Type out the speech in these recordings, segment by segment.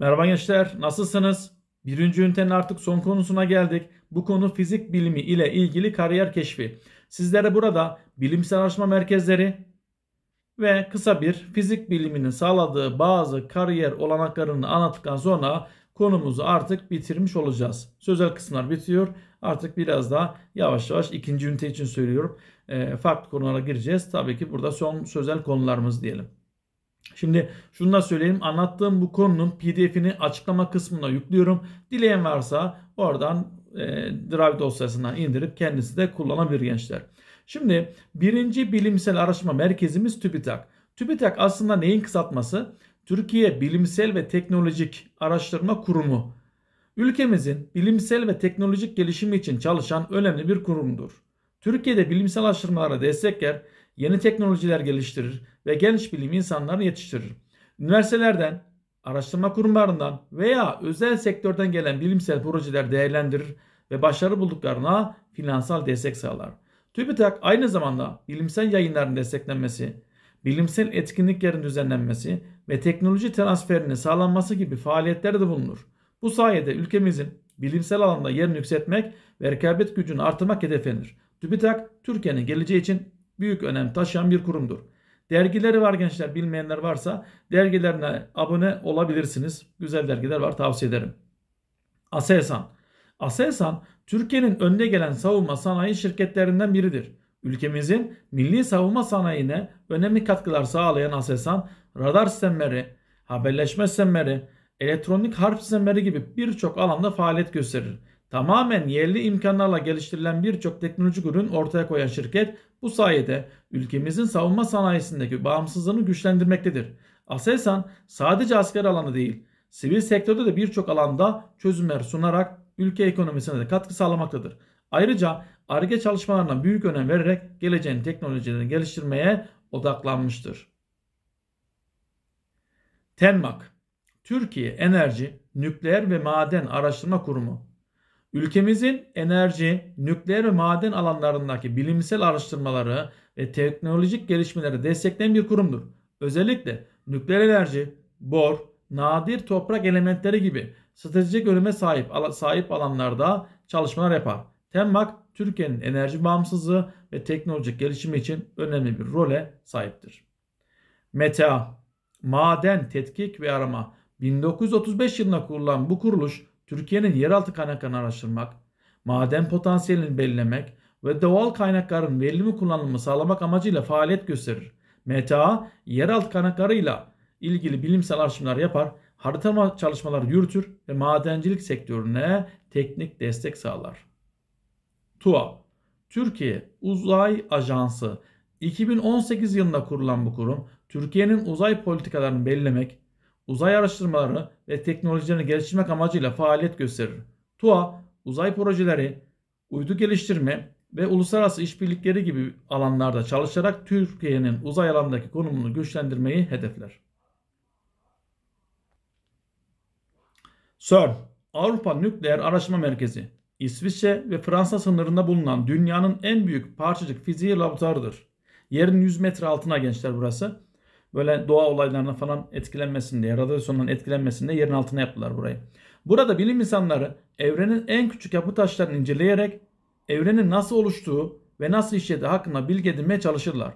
Merhaba gençler, nasılsınız? Birinci ünitenin artık son konusuna geldik. Bu konu fizik bilimi ile ilgili kariyer keşfi. Sizlere burada bilimsel araştırma merkezleri ve kısa bir fizik biliminin sağladığı bazı kariyer olanaklarını anlattıktan sonra konumuzu artık bitirmiş olacağız. Sözel kısımlar bitiyor. Artık biraz daha yavaş yavaş ikinci ünite için söylüyorum. Ee, farklı konulara gireceğiz. Tabii ki burada son sözel konularımız diyelim. Şimdi şunu da söyleyeyim. Anlattığım bu konunun pdf'ini açıklama kısmına yüklüyorum. Dileyen varsa oradan e, Drive dosyasından indirip kendisi de kullanabilir gençler. Şimdi birinci bilimsel araştırma merkezimiz TÜBİTAK. TÜBİTAK aslında neyin kısaltması? Türkiye Bilimsel ve Teknolojik Araştırma Kurumu. Ülkemizin bilimsel ve teknolojik gelişimi için çalışan önemli bir kurumdur. Türkiye'de bilimsel araştırmalara destekler, yeni teknolojiler geliştirir, ve genç bilim insanlarını yetiştirir. Üniversitelerden, araştırma kurumlarından veya özel sektörden gelen bilimsel projeler değerlendirir ve başarı bulduklarına finansal destek sağlar. TÜBİTAK aynı zamanda bilimsel yayınların desteklenmesi, bilimsel etkinliklerin düzenlenmesi ve teknoloji transferinin sağlanması gibi faaliyetlerde bulunur. Bu sayede ülkemizin bilimsel alanda yerini yükseltmek ve rekabet gücünü artırmak hedeflenir. TÜBİTAK, Türkiye'nin geleceği için büyük önem taşıyan bir kurumdur. Dergileri var gençler bilmeyenler varsa dergilerine abone olabilirsiniz. Güzel dergiler var tavsiye ederim. Aselsan. Aselsan Türkiye'nin önde gelen savunma sanayi şirketlerinden biridir. Ülkemizin milli savunma sanayine önemli katkılar sağlayan Aselsan radar sistemleri, haberleşme sistemleri, elektronik harp sistemleri gibi birçok alanda faaliyet gösterir. Tamamen yerli imkanlarla geliştirilen birçok teknolojik ürün ortaya koyan şirket bu sayede ülkemizin savunma sanayisindeki bağımsızlığını güçlendirmektedir. Aselsan sadece asker alanı değil, sivil sektörde de birçok alanda çözümler sunarak ülke ekonomisine de katkı sağlamaktadır. Ayrıca ARGE çalışmalarına büyük önem vererek geleceğin teknolojilerini geliştirmeye odaklanmıştır. Tenmak Türkiye Enerji Nükleer ve Maden Araştırma Kurumu Ülkemizin enerji, nükleer ve maden alanlarındaki bilimsel araştırmaları ve teknolojik gelişmeleri destekleyen bir kurumdur. Özellikle nükleer enerji, bor, nadir toprak elementleri gibi stratejik öneme sahip, sahip alanlarda çalışmalar yapar. Temmak, Türkiye'nin enerji bağımsızlığı ve teknolojik gelişimi için önemli bir role sahiptir. META, Maden Tetkik ve Arama 1935 yılında kurulan bu kuruluş Türkiye'nin yeraltı kaynaklarını araştırmak, maden potansiyelini belirlemek ve doğal kaynakların verimli kullanımını sağlamak amacıyla faaliyet gösterir. MTA, yeraltı kaynaklarıyla ilgili bilimsel araştırmalar yapar, harita çalışmaları yürütür ve madencilik sektörüne teknik destek sağlar. TUA, Türkiye Uzay Ajansı 2018 yılında kurulan bu kurum, Türkiye'nin uzay politikalarını belirlemek, uzay araştırmaları ve teknolojilerini geliştirmek amacıyla faaliyet gösterir. TUA, uzay projeleri, uydu geliştirme ve uluslararası işbirlikleri gibi alanlarda çalışarak Türkiye'nin uzay alanındaki konumunu güçlendirmeyi hedefler. CERN, Avrupa Nükleer Araştırma Merkezi, İsviçre ve Fransa sınırında bulunan dünyanın en büyük parçacık fiziği laboratuvarıdır. Yerin 100 metre altına gençler burası böyle doğa olaylarına falan etkilenmesin diye, radyasyondan etkilenmesin diye yerin altına yaptılar burayı. Burada bilim insanları evrenin en küçük yapı taşlarını inceleyerek evrenin nasıl oluştuğu ve nasıl işlediği hakkında bilgi edinmeye çalışırlar.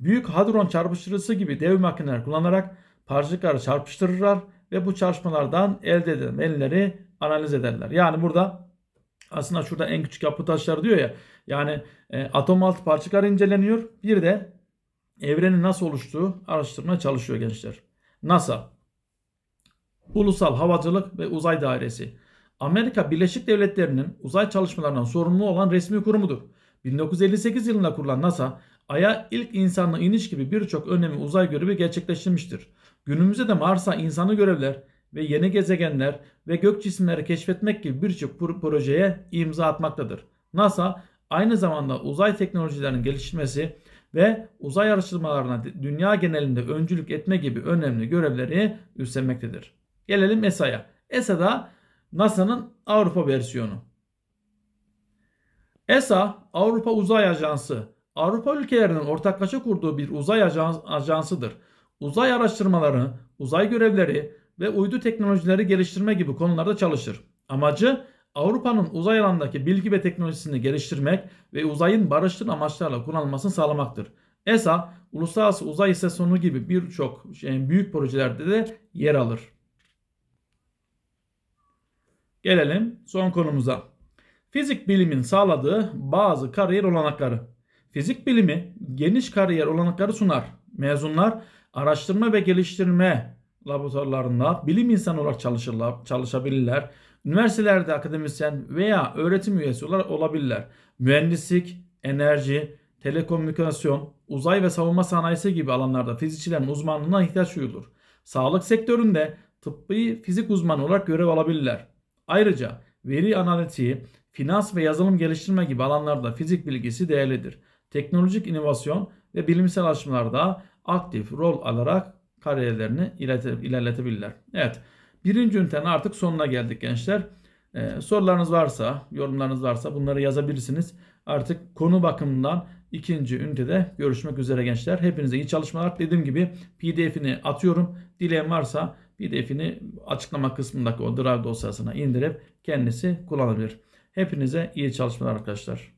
Büyük hadron çarpıştırısı gibi dev makineler kullanarak parçacıkları çarpıştırırlar ve bu çarpışmalardan elde edilen verileri analiz ederler. Yani burada aslında şurada en küçük yapı taşları diyor ya. Yani e, atom altı parçacıklar inceleniyor. Bir de evrenin nasıl oluştuğu araştırmaya çalışıyor gençler. NASA, Ulusal Havacılık ve Uzay Dairesi, Amerika Birleşik Devletleri'nin uzay çalışmalarından sorumlu olan resmi kurumudur. 1958 yılında kurulan NASA, Ay'a ilk insanla iniş gibi birçok önemli uzay görevi gerçekleştirmiştir. Günümüzde de Mars'a insanı görevler ve yeni gezegenler ve gök cisimleri keşfetmek gibi birçok projeye imza atmaktadır. NASA aynı zamanda uzay teknolojilerinin gelişmesi, ve uzay araştırmalarına dünya genelinde öncülük etme gibi önemli görevleri üstlenmektedir. Gelelim ESA'ya. ESA da NASA'nın Avrupa versiyonu. ESA, Avrupa Uzay Ajansı, Avrupa ülkelerinin ortaklaşa kurduğu bir uzay ajansıdır. Uzay araştırmaları, uzay görevleri ve uydu teknolojileri geliştirme gibi konularda çalışır. Amacı Avrupa'nın uzay alanındaki bilgi ve teknolojisini geliştirmek ve uzayın barışçıl amaçlarla kullanılmasını sağlamaktır. ESA, Uluslararası Uzay İstasyonu gibi birçok büyük projelerde de yer alır. Gelelim son konumuza. Fizik bilimin sağladığı bazı kariyer olanakları. Fizik bilimi geniş kariyer olanakları sunar. Mezunlar araştırma ve geliştirme laboratuvarlarında bilim insanı olarak çalışırlar, çalışabilirler. Üniversitelerde akademisyen veya öğretim üyesi olarak olabilirler. Mühendislik, enerji, telekomünikasyon, uzay ve savunma sanayisi gibi alanlarda fizikçilerin uzmanlığına ihtiyaç duyulur. Sağlık sektöründe tıbbi fizik uzmanı olarak görev alabilirler. Ayrıca veri analitiği, finans ve yazılım geliştirme gibi alanlarda fizik bilgisi değerlidir. Teknolojik inovasyon ve bilimsel çalışmalarda aktif rol alarak kariyerlerini ilerletebilirler. Evet. Birinci ünitenin artık sonuna geldik gençler. Ee, sorularınız varsa, yorumlarınız varsa bunları yazabilirsiniz. Artık konu bakımından ikinci ünitede görüşmek üzere gençler. Hepinize iyi çalışmalar. Dediğim gibi pdf'ini atıyorum. Dileyen varsa pdf'ini açıklama kısmındaki o drive dosyasına indirip kendisi kullanabilir. Hepinize iyi çalışmalar arkadaşlar.